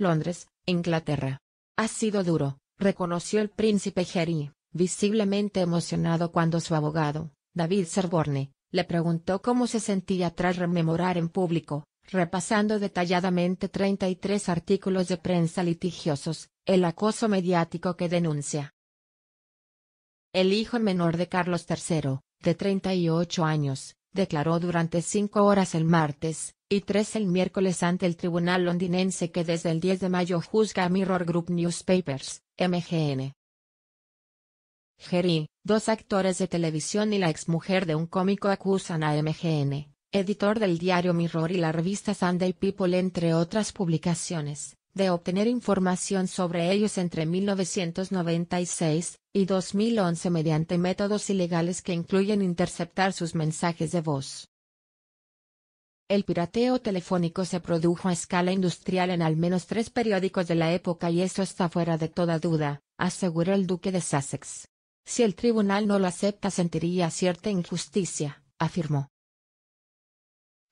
Londres, Inglaterra. Ha sido duro, reconoció el príncipe Harry, visiblemente emocionado cuando su abogado, David Serborne, le preguntó cómo se sentía tras rememorar en público, repasando detalladamente 33 artículos de prensa litigiosos, el acoso mediático que denuncia. El hijo menor de Carlos III, de 38 años, declaró durante cinco horas el martes, y tres el miércoles ante el tribunal londinense que desde el 10 de mayo juzga a Mirror Group Newspapers, MGN. Jerry, dos actores de televisión y la exmujer de un cómico acusan a MGN, editor del diario Mirror y la revista Sunday People entre otras publicaciones, de obtener información sobre ellos entre 1996 y 2011 mediante métodos ilegales que incluyen interceptar sus mensajes de voz el pirateo telefónico se produjo a escala industrial en al menos tres periódicos de la época y eso está fuera de toda duda, aseguró el duque de Sussex. Si el tribunal no lo acepta sentiría cierta injusticia, afirmó.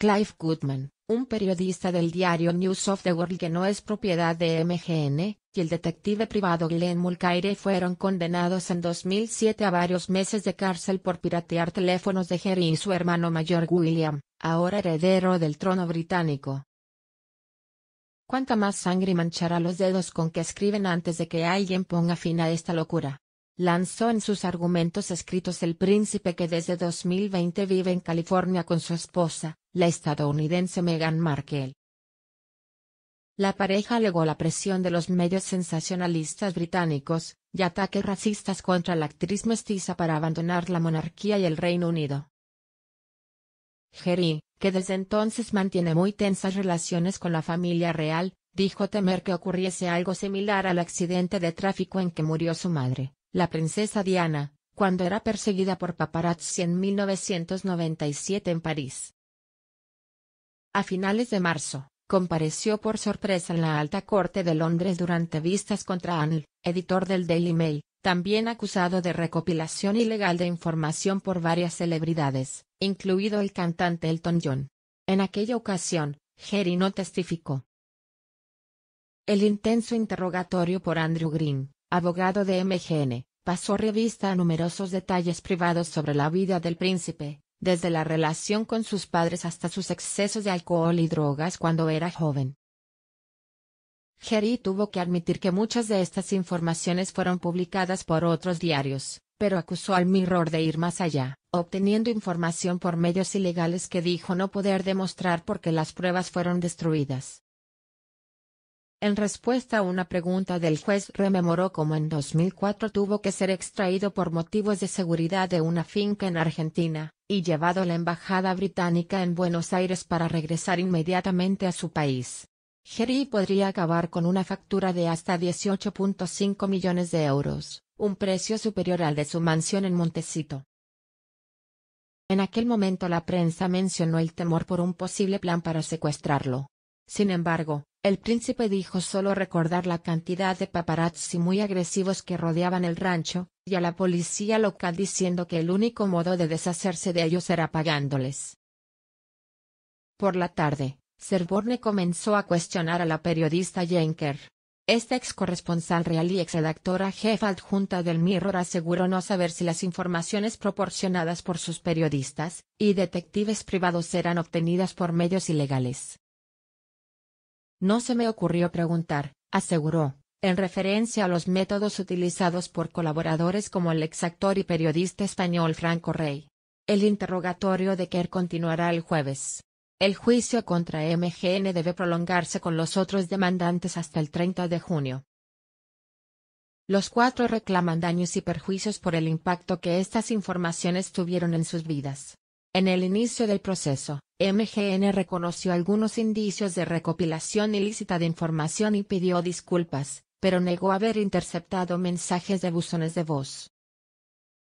Clive Goodman, un periodista del diario News of the World que no es propiedad de MGN, y el detective privado Glenn Mulcaire fueron condenados en 2007 a varios meses de cárcel por piratear teléfonos de Harry y su hermano mayor William, ahora heredero del trono británico. Cuánta más sangre manchará los dedos con que escriben antes de que alguien ponga fin a esta locura lanzó en sus argumentos escritos el príncipe que desde 2020 vive en California con su esposa, la estadounidense Meghan Markle. La pareja alegó la presión de los medios sensacionalistas británicos, y ataques racistas contra la actriz mestiza para abandonar la monarquía y el Reino Unido. Jerry, que desde entonces mantiene muy tensas relaciones con la familia real, dijo temer que ocurriese algo similar al accidente de tráfico en que murió su madre, la princesa Diana, cuando era perseguida por paparazzi en 1997 en París. A finales de marzo, compareció por sorpresa en la Alta Corte de Londres durante vistas contra ann editor del Daily Mail, también acusado de recopilación ilegal de información por varias celebridades, incluido el cantante Elton John. En aquella ocasión, Jerry no testificó. El intenso interrogatorio por Andrew Green, abogado de MGN, pasó revista a numerosos detalles privados sobre la vida del príncipe, desde la relación con sus padres hasta sus excesos de alcohol y drogas cuando era joven. Jerry tuvo que admitir que muchas de estas informaciones fueron publicadas por otros diarios, pero acusó al Mirror de ir más allá, obteniendo información por medios ilegales que dijo no poder demostrar porque las pruebas fueron destruidas. En respuesta a una pregunta del juez rememoró cómo en 2004 tuvo que ser extraído por motivos de seguridad de una finca en Argentina, y llevado a la Embajada Británica en Buenos Aires para regresar inmediatamente a su país. Jerry podría acabar con una factura de hasta 18.5 millones de euros, un precio superior al de su mansión en Montecito. En aquel momento la prensa mencionó el temor por un posible plan para secuestrarlo. Sin embargo, el príncipe dijo solo recordar la cantidad de paparazzi muy agresivos que rodeaban el rancho, y a la policía local diciendo que el único modo de deshacerse de ellos era pagándoles. Por la tarde, Serborne comenzó a cuestionar a la periodista Jenker. Esta ex corresponsal real y ex redactora jefa adjunta del Mirror aseguró no saber si las informaciones proporcionadas por sus periodistas y detectives privados eran obtenidas por medios ilegales. No se me ocurrió preguntar, aseguró, en referencia a los métodos utilizados por colaboradores como el exactor y periodista español Franco Rey. El interrogatorio de Kerr continuará el jueves. El juicio contra MGN debe prolongarse con los otros demandantes hasta el 30 de junio. Los cuatro reclaman daños y perjuicios por el impacto que estas informaciones tuvieron en sus vidas. En el inicio del proceso, MGN reconoció algunos indicios de recopilación ilícita de información y pidió disculpas, pero negó haber interceptado mensajes de buzones de voz.